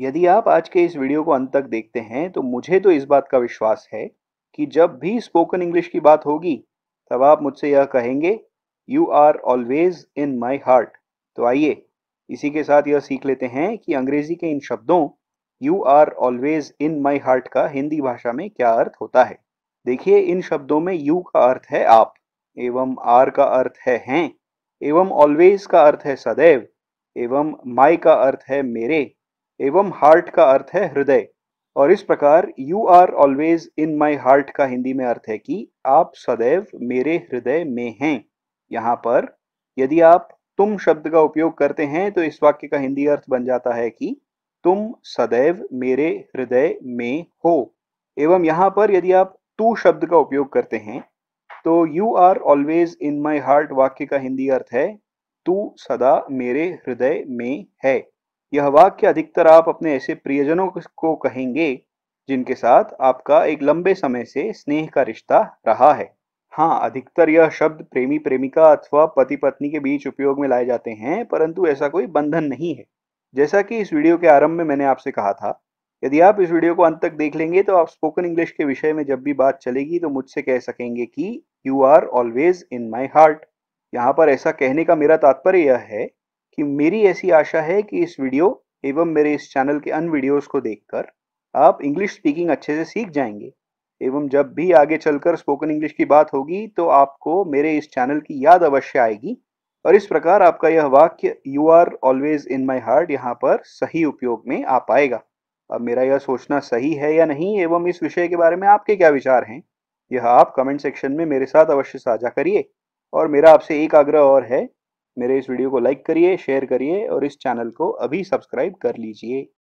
यदि आप आज के इस वीडियो को अंत तक देखते हैं तो मुझे तो इस बात का विश्वास है कि जब भी स्पोकन इंग्लिश की बात होगी तब आप मुझसे यह कहेंगे you are always in my heart तो आइए इसी के साथ यह सीख लेते हैं कि अंग्रेजी के इन शब्दों you are always in my heart का हिंदी भाषा में क्या अर्थ होता है देखिए इन शब्दों में यू का अर्थ है आप एवं आर का अर्थ है हैं एवं ऑलवेज का अर्थ है सदैव एवं माई का अर्थ है मेरे एवं हार्ट का अर्थ है हृदय और इस प्रकार you are always in my heart का हिंदी में अर्थ है कि आप सदैव मेरे हृदय में हैं यहाँ पर यदि आप तुम शब्द का उपयोग करते हैं तो इस वाक्य का हिंदी अर्थ बन जाता है कि तुम सदैव मेरे हृदय में हो एवं यहाँ पर यदि आप तू शब्द का उपयोग करते हैं तो you are always in my heart वाक्य का हिंदी अर्थ है तू सदा मेरे हृदय में है यह वाक्य अधिकतर आप अपने ऐसे प्रियजनों को कहेंगे जिनके साथ आपका एक लंबे समय से स्नेह का रिश्ता रहा है हाँ अधिकतर यह शब्द प्रेमी प्रेमिका अथवा पति पत्नी के बीच उपयोग में लाए जाते हैं परंतु ऐसा कोई बंधन नहीं है जैसा कि इस वीडियो के आरंभ में मैंने आपसे कहा था यदि आप इस वीडियो को अंत तक देख लेंगे तो आप स्पोकन इंग्लिश के विषय में जब भी बात चलेगी तो मुझसे कह सकेंगे कि you are always in my heart यहाँ पर ऐसा कहने का मेरा तात्पर्य यह है कि मेरी ऐसी आशा है कि इस वीडियो एवं मेरे इस चैनल के अन्य वीडियोस को देखकर आप इंग्लिश स्पीकिंग अच्छे से सीख जाएंगे एवं जब भी आगे चलकर स्पोकन इंग्लिश की बात होगी तो आपको मेरे इस चैनल की याद अवश्य आएगी और इस प्रकार आपका यह वाक्य you are always in my heart यहाँ पर सही उपयोग में आ पाएगा अब मेरा यह सोचना सही है या नहीं एवं इस विषय के बारे में आपके क्या विचार हैं यह आप कमेंट सेक्शन में मेरे साथ अवश्य साझा करिए और मेरा आपसे एक आग्रह और है मेरे इस वीडियो को लाइक करिए शेयर करिए और इस चैनल को अभी सब्सक्राइब कर लीजिए